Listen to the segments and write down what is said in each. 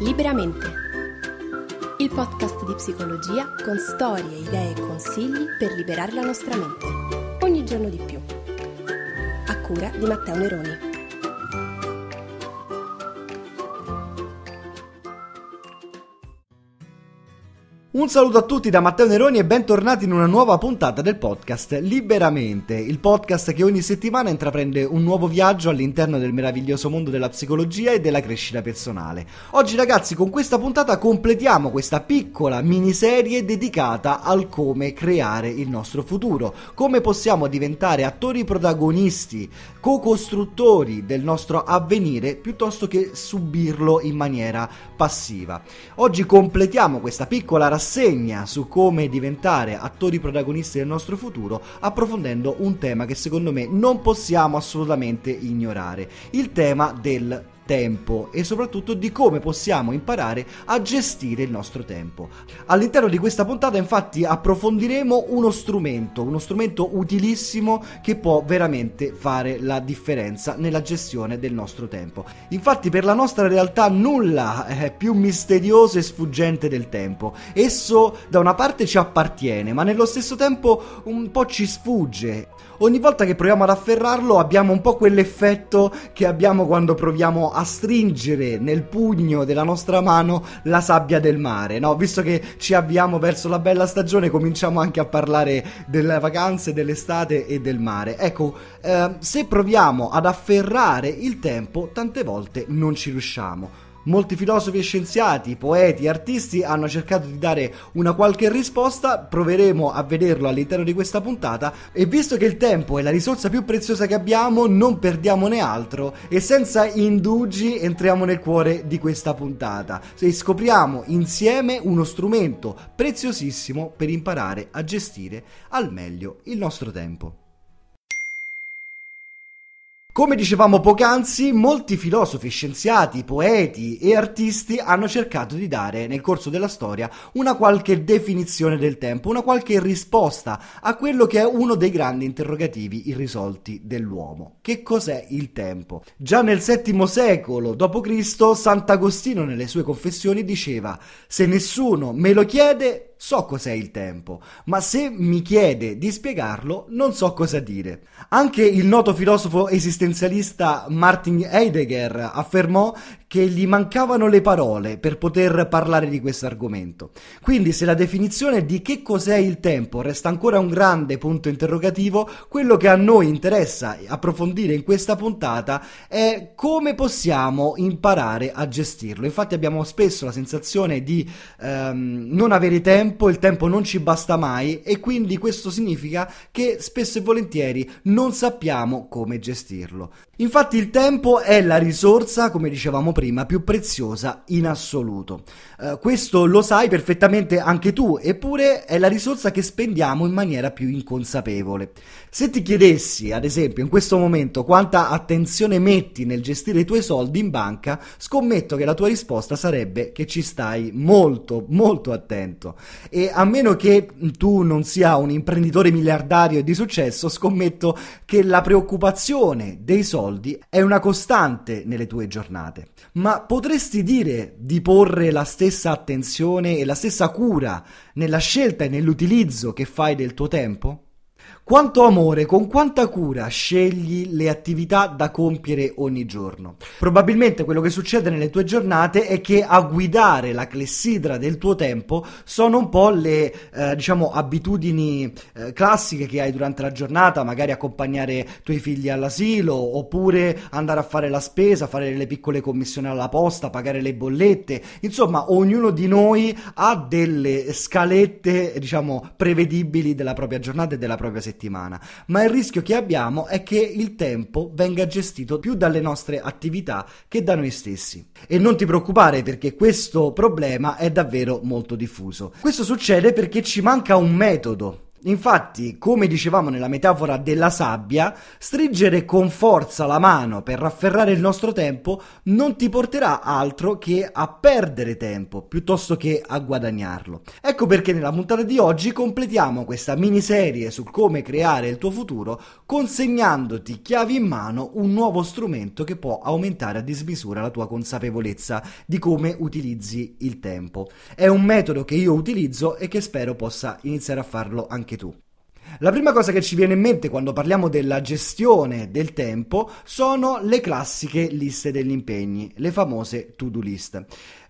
Liberamente. Il podcast di psicologia con storie, idee e consigli per liberare la nostra mente. Ogni giorno di più. A cura di Matteo Neroni. Un saluto a tutti da Matteo Neroni e bentornati in una nuova puntata del podcast Liberamente, il podcast che ogni settimana intraprende un nuovo viaggio all'interno del meraviglioso mondo della psicologia e della crescita personale. Oggi ragazzi con questa puntata completiamo questa piccola miniserie dedicata al come creare il nostro futuro, come possiamo diventare attori protagonisti, co-costruttori del nostro avvenire piuttosto che subirlo in maniera passiva. Oggi completiamo questa piccola rassegna rassegna su come diventare attori protagonisti del nostro futuro, approfondendo un tema che secondo me non possiamo assolutamente ignorare, il tema del tempo e soprattutto di come possiamo imparare a gestire il nostro tempo. All'interno di questa puntata infatti approfondiremo uno strumento, uno strumento utilissimo che può veramente fare la differenza nella gestione del nostro tempo. Infatti per la nostra realtà nulla è più misterioso e sfuggente del tempo. Esso da una parte ci appartiene ma nello stesso tempo un po' ci sfugge. Ogni volta che proviamo ad afferrarlo abbiamo un po' quell'effetto che abbiamo quando proviamo a a stringere nel pugno della nostra mano la sabbia del mare, no? Visto che ci avviamo verso la bella stagione, cominciamo anche a parlare delle vacanze, dell'estate e del mare. Ecco, eh, se proviamo ad afferrare il tempo, tante volte non ci riusciamo. Molti filosofi e scienziati, poeti e artisti hanno cercato di dare una qualche risposta, proveremo a vederlo all'interno di questa puntata e visto che il tempo è la risorsa più preziosa che abbiamo, non perdiamone altro e senza indugi entriamo nel cuore di questa puntata e scopriamo insieme uno strumento preziosissimo per imparare a gestire al meglio il nostro tempo. Come dicevamo poc'anzi, molti filosofi, scienziati, poeti e artisti hanno cercato di dare nel corso della storia una qualche definizione del tempo, una qualche risposta a quello che è uno dei grandi interrogativi irrisolti dell'uomo. Che cos'è il tempo? Già nel VII secolo d.C. Sant'Agostino nelle sue confessioni diceva: Se nessuno me lo chiede, so cos'è il tempo, ma se mi chiede di spiegarlo non so cosa dire. Anche il noto filosofo esistenzialista Martin Heidegger affermò che gli mancavano le parole per poter parlare di questo argomento. Quindi se la definizione di che cos'è il tempo resta ancora un grande punto interrogativo, quello che a noi interessa approfondire in questa puntata è come possiamo imparare a gestirlo. Infatti abbiamo spesso la sensazione di ehm, non avere tempo, il tempo non ci basta mai e quindi questo significa che spesso e volentieri non sappiamo come gestirlo. Infatti il tempo è la risorsa, come dicevamo prima, prima più preziosa in assoluto. Eh, questo lo sai perfettamente anche tu, eppure è la risorsa che spendiamo in maniera più inconsapevole. Se ti chiedessi, ad esempio, in questo momento quanta attenzione metti nel gestire i tuoi soldi in banca, scommetto che la tua risposta sarebbe che ci stai molto, molto attento. E a meno che tu non sia un imprenditore miliardario e di successo, scommetto che la preoccupazione dei soldi è una costante nelle tue giornate. Ma potresti dire di porre la stessa attenzione e la stessa cura nella scelta e nell'utilizzo che fai del tuo tempo? Quanto amore, con quanta cura scegli le attività da compiere ogni giorno. Probabilmente quello che succede nelle tue giornate è che a guidare la clessidra del tuo tempo sono un po' le eh, diciamo abitudini eh, classiche che hai durante la giornata, magari accompagnare i tuoi figli all'asilo oppure andare a fare la spesa, fare le piccole commissioni alla posta, pagare le bollette. Insomma, ognuno di noi ha delle scalette, diciamo, prevedibili della propria giornata e della propria settimana settimana, ma il rischio che abbiamo è che il tempo venga gestito più dalle nostre attività che da noi stessi. E non ti preoccupare perché questo problema è davvero molto diffuso. Questo succede perché ci manca un metodo Infatti, come dicevamo nella metafora della sabbia, stringere con forza la mano per rafferrare il nostro tempo non ti porterà altro che a perdere tempo piuttosto che a guadagnarlo. Ecco perché nella puntata di oggi completiamo questa miniserie su come creare il tuo futuro consegnandoti chiavi in mano un nuovo strumento che può aumentare a dismisura la tua consapevolezza di come utilizzi il tempo. È un metodo che io utilizzo e che spero possa iniziare a farlo anche tu. tout. La prima cosa che ci viene in mente quando parliamo della gestione del tempo sono le classiche liste degli impegni, le famose to-do list.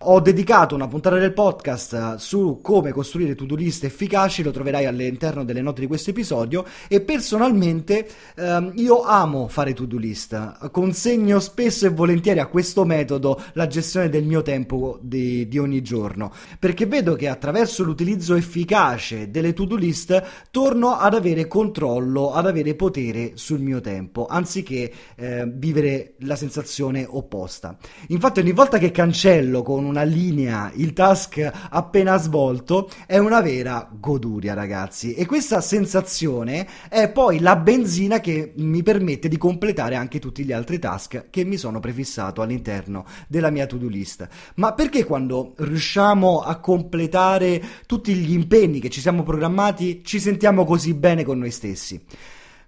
Ho dedicato una puntata del podcast su come costruire to-do list efficaci, lo troverai all'interno delle note di questo episodio e personalmente ehm, io amo fare to-do list, consegno spesso e volentieri a questo metodo la gestione del mio tempo di, di ogni giorno, perché vedo che attraverso l'utilizzo efficace delle to-do list torno a ad avere controllo, ad avere potere sul mio tempo, anziché eh, vivere la sensazione opposta. Infatti ogni volta che cancello con una linea il task appena svolto è una vera goduria ragazzi e questa sensazione è poi la benzina che mi permette di completare anche tutti gli altri task che mi sono prefissato all'interno della mia to-do list. Ma perché quando riusciamo a completare tutti gli impegni che ci siamo programmati ci sentiamo così bene con noi stessi.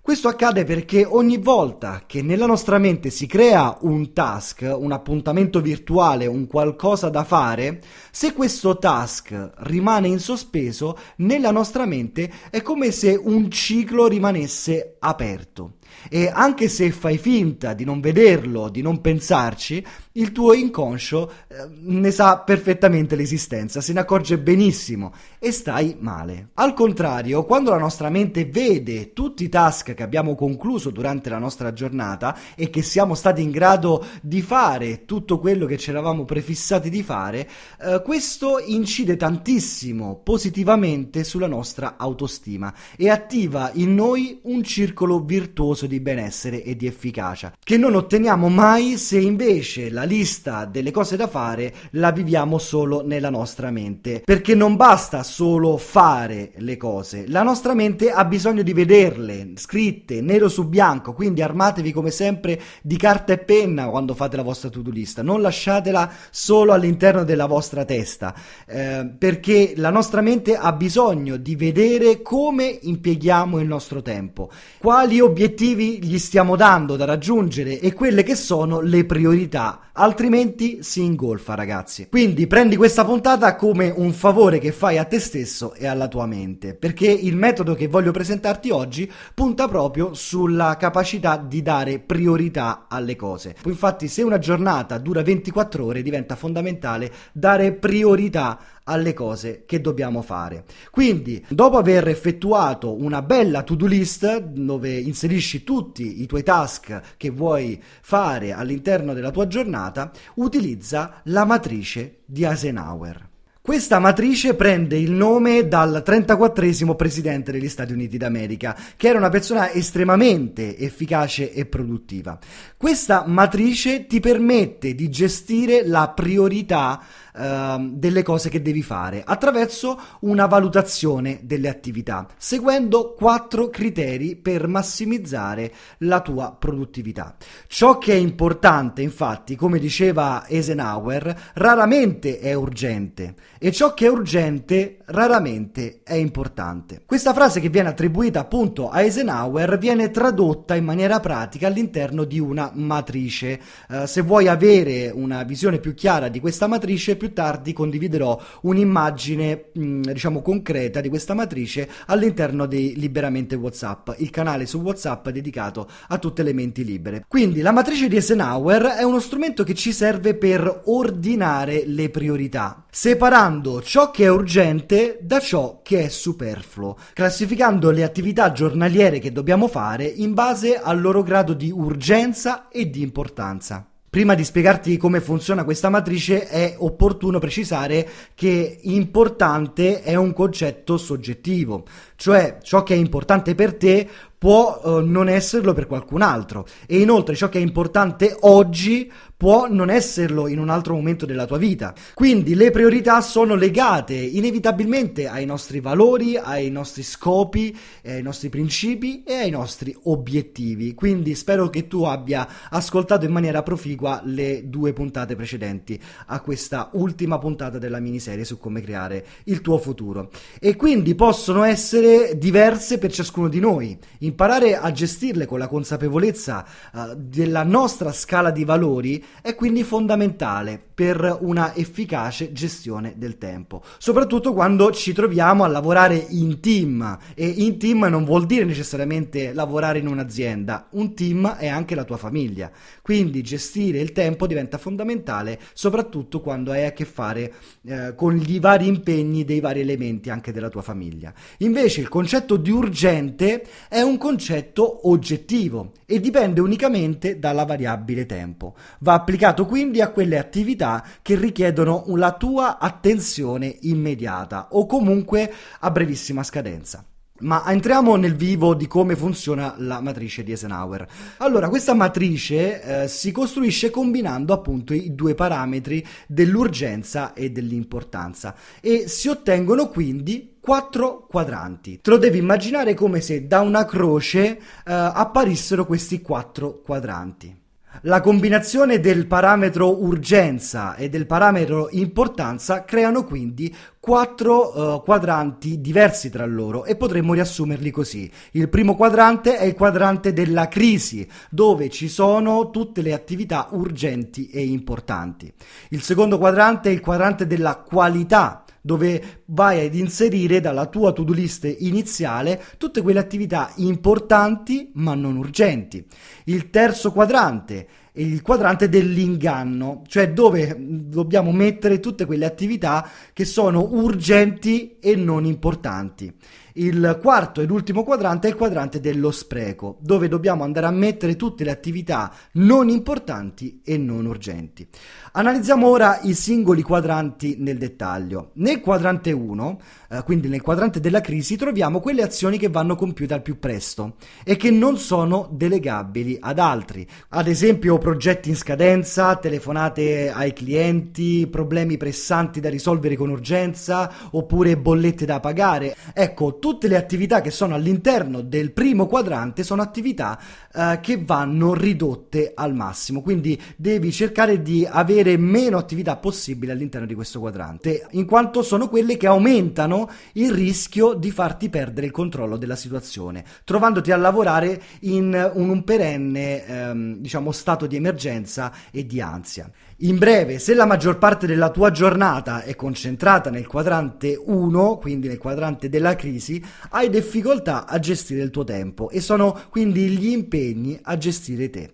Questo accade perché ogni volta che nella nostra mente si crea un task, un appuntamento virtuale, un qualcosa da fare, se questo task rimane in sospeso, nella nostra mente è come se un ciclo rimanesse aperto. E anche se fai finta di non vederlo, di non pensarci, il tuo inconscio eh, ne sa perfettamente l'esistenza, se ne accorge benissimo e stai male. Al contrario, quando la nostra mente vede tutti i task che abbiamo concluso durante la nostra giornata e che siamo stati in grado di fare tutto quello che ci eravamo prefissati di fare, eh, questo incide tantissimo positivamente sulla nostra autostima e attiva in noi un circolo virtuoso di benessere e di efficacia che non otteniamo mai se invece la la lista delle cose da fare la viviamo solo nella nostra mente, perché non basta solo fare le cose, la nostra mente ha bisogno di vederle scritte nero su bianco, quindi armatevi come sempre di carta e penna quando fate la vostra to-do list, non lasciatela solo all'interno della vostra testa, eh, perché la nostra mente ha bisogno di vedere come impieghiamo il nostro tempo, quali obiettivi gli stiamo dando da raggiungere e quelle che sono le priorità altrimenti si ingolfa ragazzi. Quindi prendi questa puntata come un favore che fai a te stesso e alla tua mente, perché il metodo che voglio presentarti oggi punta proprio sulla capacità di dare priorità alle cose. Infatti se una giornata dura 24 ore diventa fondamentale dare priorità alle cose che dobbiamo fare. Quindi, dopo aver effettuato una bella to-do list dove inserisci tutti i tuoi task che vuoi fare all'interno della tua giornata, utilizza la matrice di Eisenhower. Questa matrice prende il nome dal 34 presidente degli Stati Uniti d'America, che era una persona estremamente efficace e produttiva. Questa matrice ti permette di gestire la priorità Ehm, delle cose che devi fare attraverso una valutazione delle attività, seguendo quattro criteri per massimizzare la tua produttività. Ciò che è importante, infatti, come diceva Eisenhower, raramente è urgente e ciò che è urgente raramente è importante. Questa frase che viene attribuita appunto a Eisenhower viene tradotta in maniera pratica all'interno di una matrice. Eh, se vuoi avere una visione più chiara di questa matrice, più tardi condividerò un'immagine mh, mm, diciamo concreta di questa matrice all'interno di Liberamente WhatsApp, il canale su WhatsApp dedicato a tutte le menti libere. Quindi la matrice di Eisenhower è uno strumento che ci serve per ordinare le priorità, separando ciò che è urgente da ciò che è superfluo, classificando le attività giornaliere che dobbiamo fare in base al loro grado di urgenza e di importanza. Prima di spiegarti come funziona questa matrice è opportuno precisare che importante è un concetto soggettivo, cioè ciò che è importante per te può eh, non esserlo per qualcun altro e inoltre ciò che è importante oggi può non esserlo in un altro momento della tua vita. Quindi le priorità sono legate inevitabilmente ai nostri valori, ai nostri scopi, eh, ai nostri principi e ai nostri obiettivi. Quindi spero che tu abbia ascoltato in maniera proficua le due puntate precedenti a questa ultima puntata della miniserie su come creare il tuo futuro. E quindi possono essere diverse per ciascuno di noi. In Imparare a gestirle con la consapevolezza uh, della nostra scala di valori è quindi fondamentale per una efficace gestione del tempo, soprattutto quando ci troviamo a lavorare in team e in team non vuol dire necessariamente lavorare in un'azienda, un team è anche la tua famiglia, quindi gestire il tempo diventa fondamentale soprattutto quando hai a che fare eh, con gli vari impegni dei vari elementi anche della tua famiglia. Invece il concetto di urgente è un concetto oggettivo e dipende unicamente dalla variabile tempo. Va applicato quindi a quelle attività che richiedono la tua attenzione immediata o comunque a brevissima scadenza. Ma entriamo nel vivo di come funziona la matrice di Eisenhower. Allora, questa matrice eh, si costruisce combinando appunto i due parametri dell'urgenza e dell'importanza e si ottengono quindi quattro quadranti. Te lo devi immaginare come se da una croce eh, apparissero questi quattro quadranti. La combinazione del parametro urgenza e del parametro importanza creano quindi quattro uh, quadranti diversi tra loro e potremmo riassumerli così. Il primo quadrante è il quadrante della crisi, dove ci sono tutte le attività urgenti e importanti. Il secondo quadrante è il quadrante della qualità, dove vai ad inserire dalla tua to-do list iniziale tutte quelle attività importanti ma non urgenti. Il terzo quadrante è il quadrante dell'inganno, cioè dove mm, dobbiamo mettere tutte quelle attività che sono urgenti e non importanti. Il quarto ed ultimo quadrante è il quadrante dello spreco, dove dobbiamo andare a mettere tutte le attività non importanti e non urgenti. Analizziamo ora i singoli quadranti nel dettaglio. Nel quadrante 1, eh, quindi nel quadrante della crisi, troviamo quelle azioni che vanno compiute al più presto e che non sono delegabili ad altri, ad esempio progetti in scadenza, telefonate ai clienti, problemi pressanti da risolvere con urgenza oppure bollette da pagare. Ecco, tutte le attività che sono all'interno del primo quadrante sono attività eh, che vanno ridotte al massimo, quindi devi cercare di avere meno attività possibile all'interno di questo quadrante, in quanto sono quelle che aumentano il rischio di farti perdere il controllo della situazione, trovandoti a lavorare in un, un perenne ehm, diciamo stato di emergenza e di ansia. In breve, se la maggior parte della tua giornata è concentrata nel quadrante 1, quindi nel quadrante della crisi, hai difficoltà a gestire il tuo tempo e sono quindi gli impegni a gestire te.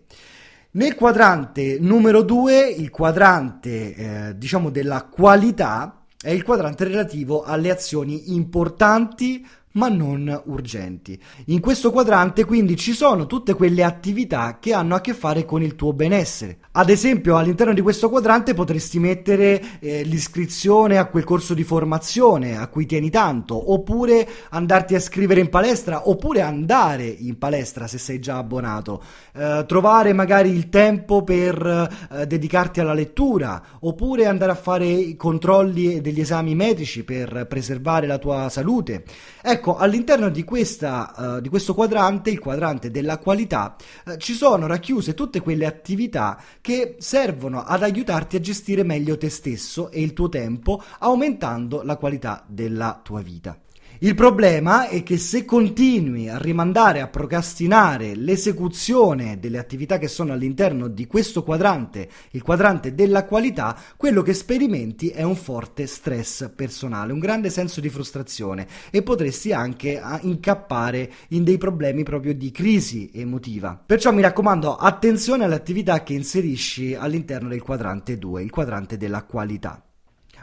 Nel quadrante numero 2, il quadrante eh, diciamo della qualità, è il quadrante relativo alle azioni importanti, ma non urgenti. In questo quadrante quindi ci sono tutte quelle attività che hanno a che fare con il tuo benessere. Ad esempio all'interno di questo quadrante potresti mettere eh, l'iscrizione a quel corso di formazione a cui tieni tanto, oppure andarti a scrivere in palestra, oppure andare in palestra se sei già abbonato, eh, trovare magari il tempo per eh, dedicarti alla lettura, oppure andare a fare i controlli degli esami medici per preservare la tua salute. Ecco, Ecco, all'interno di, questa, uh, di questo quadrante, il quadrante della qualità, uh, ci sono racchiuse tutte quelle attività che servono ad aiutarti a gestire meglio te stesso e il tuo tempo, aumentando la qualità della tua vita. Il problema è che se continui a rimandare, a procrastinare l'esecuzione delle attività che sono all'interno di questo quadrante, il quadrante della qualità, quello che sperimenti è un forte stress personale, un grande senso di frustrazione e potresti anche incappare in dei problemi proprio di crisi emotiva. Perciò mi raccomando, attenzione alle attività che inserisci all'interno del quadrante 2, il quadrante della qualità.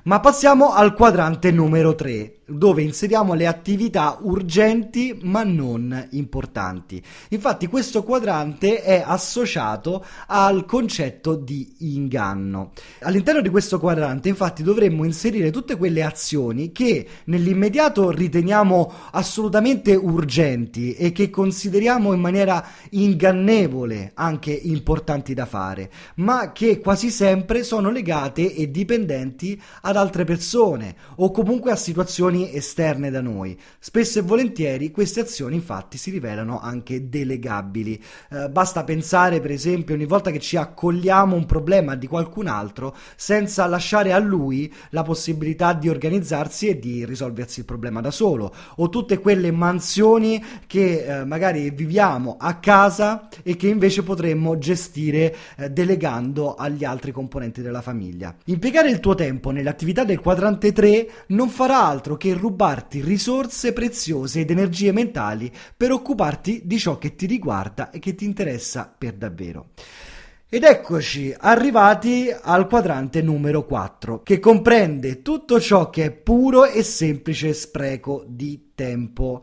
Ma passiamo al quadrante numero 3 dove inseriamo le attività urgenti ma non importanti. Infatti questo quadrante è associato al concetto di inganno. All'interno di questo quadrante infatti dovremmo inserire tutte quelle azioni che nell'immediato riteniamo assolutamente urgenti e che consideriamo in maniera ingannevole anche importanti da fare, ma che quasi sempre sono legate e dipendenti ad altre persone o comunque a situazioni azioni esterne da noi. Spesso e volentieri queste azioni infatti si rivelano anche delegabili. Eh, basta pensare per esempio ogni volta che ci accogliamo un problema di qualcun altro senza lasciare a lui la possibilità di organizzarsi e di risolversi il problema da solo o tutte quelle mansioni che eh, magari viviamo a casa e che invece potremmo gestire eh, delegando agli altri componenti della famiglia. Impiegare il tuo tempo nell'attività del quadrante 3 non farà altro che che rubarti risorse preziose ed energie mentali per occuparti di ciò che ti riguarda e che ti interessa per davvero. Ed eccoci arrivati al quadrante numero 4, che comprende tutto ciò che è puro e semplice spreco di tempo.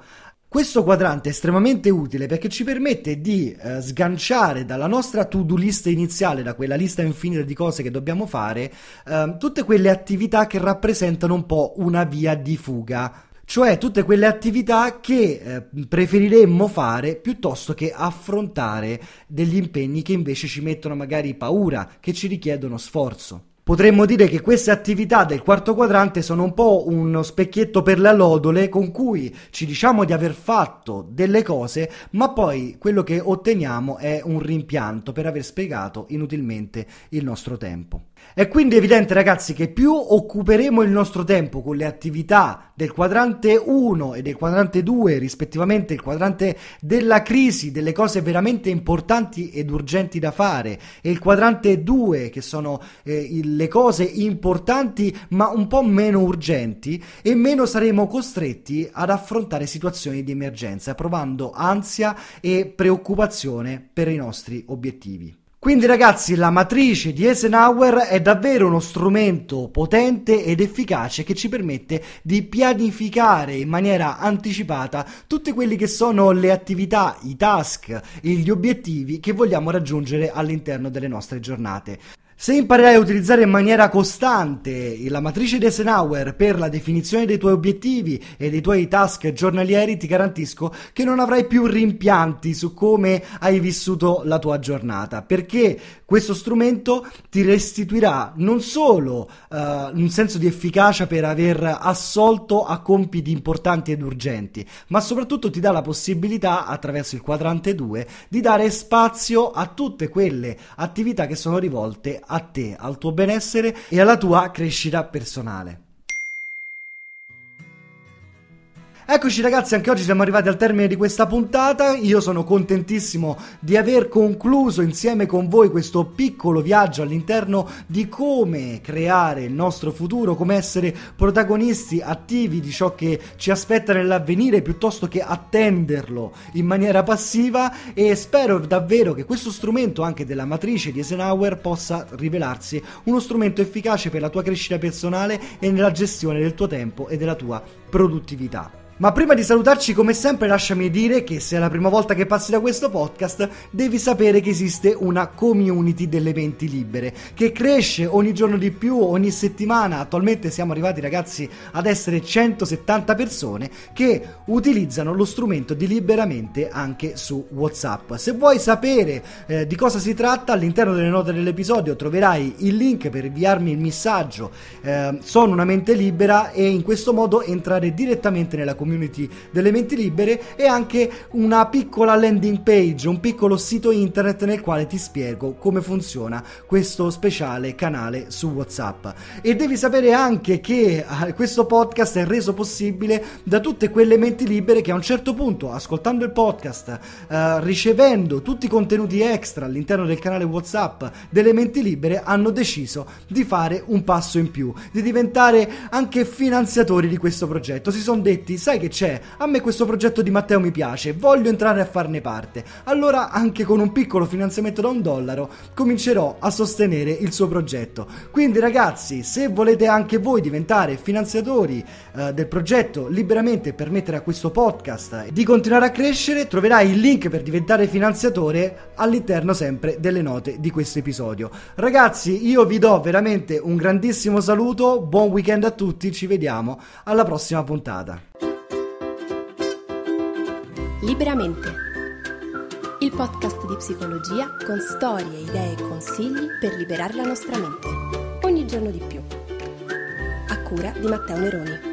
Questo quadrante è estremamente utile perché ci permette di eh, sganciare dalla nostra to-do list iniziale, da quella lista infinita di cose che dobbiamo fare, eh, tutte quelle attività che rappresentano un po' una via di fuga cioè tutte quelle attività che eh, preferiremmo fare piuttosto che affrontare degli impegni che invece ci mettono magari paura, che ci richiedono sforzo. Potremmo dire che queste attività del quarto quadrante sono un po' uno specchietto per le lodole con cui ci diciamo di aver fatto delle cose, ma poi quello che otteniamo è un rimpianto per aver spiegato inutilmente il nostro tempo. È quindi evidente ragazzi che più occuperemo il nostro tempo con le attività del quadrante 1 e del quadrante 2, rispettivamente il quadrante della crisi, delle cose veramente importanti ed urgenti da fare, e il quadrante 2 che sono eh, il le cose importanti ma un po' meno urgenti e meno saremo costretti ad affrontare situazioni di emergenza, provando ansia e preoccupazione per i nostri obiettivi. Quindi ragazzi la matrice di Eisenhower è davvero uno strumento potente ed efficace che ci permette di pianificare in maniera anticipata tutte quelle che sono le attività, i task e gli obiettivi che vogliamo raggiungere all'interno delle nostre giornate. Se imparerai a utilizzare in maniera costante la matrice di Eisenhower per la definizione dei tuoi obiettivi e dei tuoi task giornalieri, ti garantisco che non avrai più rimpianti su come hai vissuto la tua giornata, perché questo strumento ti restituirà non solo uh, un senso di efficacia per aver assolto a compiti importanti ed urgenti, ma soprattutto ti dà la possibilità, attraverso il quadrante 2, di dare spazio a tutte quelle attività che sono rivolte a te, al tuo benessere e alla tua crescita personale. Eccoci ragazzi, anche oggi siamo arrivati al termine di questa puntata, io sono contentissimo di aver concluso insieme con voi questo piccolo viaggio all'interno di come creare il nostro futuro, come essere protagonisti attivi di ciò che ci aspetta nell'avvenire piuttosto che attenderlo in maniera passiva e spero davvero che questo strumento anche della matrice di Eisenhower possa rivelarsi uno strumento efficace per la tua crescita personale e nella gestione del tuo tempo e della tua produttività. Ma prima di salutarci, come sempre, lasciami dire che se è la prima volta che passi da questo podcast, devi sapere che esiste una community delle menti libere, che cresce ogni giorno di più, ogni settimana. Attualmente siamo arrivati, ragazzi, ad essere 170 persone che utilizzano lo strumento di liberamente anche su WhatsApp. Se vuoi sapere eh, di cosa si tratta, all'interno delle note dell'episodio troverai il link per inviarmi il messaggio eh, Sono una mente libera e in questo modo entrare direttamente nella community community delle menti libere e anche una piccola landing page, un piccolo sito internet nel quale ti spiego come funziona questo speciale canale su WhatsApp. E devi sapere anche che eh, questo podcast è reso possibile da tutte quelle menti libere che a un certo punto, ascoltando il podcast, eh, ricevendo tutti i contenuti extra all'interno del canale WhatsApp delle menti libere, hanno deciso di fare un passo in più, di diventare anche finanziatori di questo progetto. Si sono detti, sai sai che c'è? A me questo progetto di Matteo mi piace, voglio entrare a farne parte. Allora anche con un piccolo finanziamento da un dollaro comincerò a sostenere il suo progetto. Quindi ragazzi, se volete anche voi diventare finanziatori eh, del progetto liberamente e permettere a questo podcast di continuare a crescere, troverai il link per diventare finanziatore all'interno sempre delle note di questo episodio. Ragazzi, io vi do veramente un grandissimo saluto, buon weekend a tutti, ci vediamo alla prossima puntata. Liberamente. Il podcast di psicologia con storie, idee e consigli per liberare la nostra mente. Ogni giorno di più. A cura di Matteo Neroni.